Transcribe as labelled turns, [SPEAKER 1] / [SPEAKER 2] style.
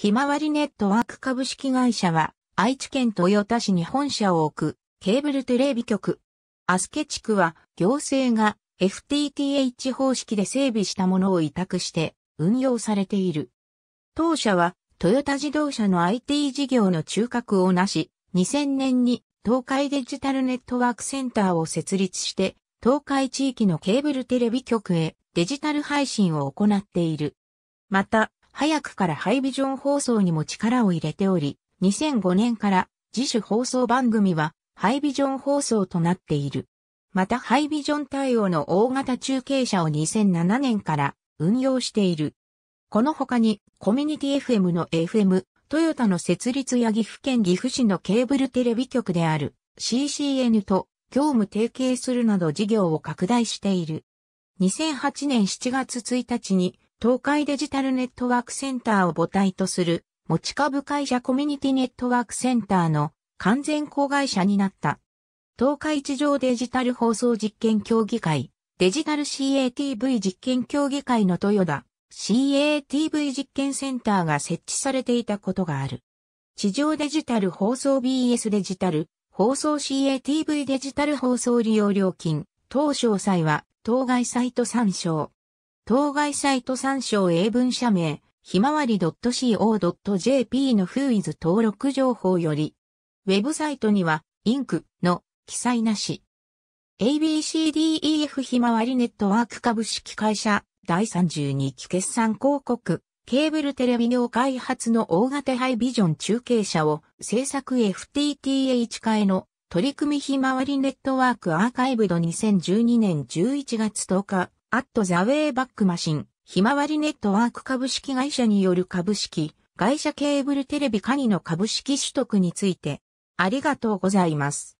[SPEAKER 1] ひまわりネットワーク株式会社は、愛知県豊田市に本社を置く、ケーブルテレビ局。アスケ地区は、行政が FTTH 方式で整備したものを委託して運用されている。当社は、トヨタ自動車の IT 事業の中核をなし、2000年に東海デジタルネットワークセンターを設立して、東海地域のケーブルテレビ局へデジタル配信を行っている。また、早くからハイビジョン放送にも力を入れており、2005年から自主放送番組はハイビジョン放送となっている。またハイビジョン対応の大型中継車を2007年から運用している。この他にコミュニティ FM の FM、トヨタの設立や岐阜県岐阜市のケーブルテレビ局である CCN と業務提携するなど事業を拡大している。2008年7月1日に東海デジタルネットワークセンターを母体とする持ち株会社コミュニティネットワークセンターの完全子会社になった。東海地上デジタル放送実験協議会、デジタル CATV 実験協議会の豊田 CATV 実験センターが設置されていたことがある。地上デジタル放送 BS デジタル、放送 CATV デジタル放送利用料金、当詳細は、当該サイト参照。当該サイト参照英文社名、ひまわり .co.jp のフーイズ登録情報より、ウェブサイトには、インクの記載なし。ABCDEF ひまわりネットワーク株式会社第32期決算広告ケーブルテレビ業開発の大型ハイビジョン中継車を制作 FTTH 化への取り組みひまわりネットワークアーカイブド2012年11月10日アットザウェイバックマシン、ひまわりネットワーク株式会社による株式、会社ケーブルテレビカニの株式取得について、ありがとうございます。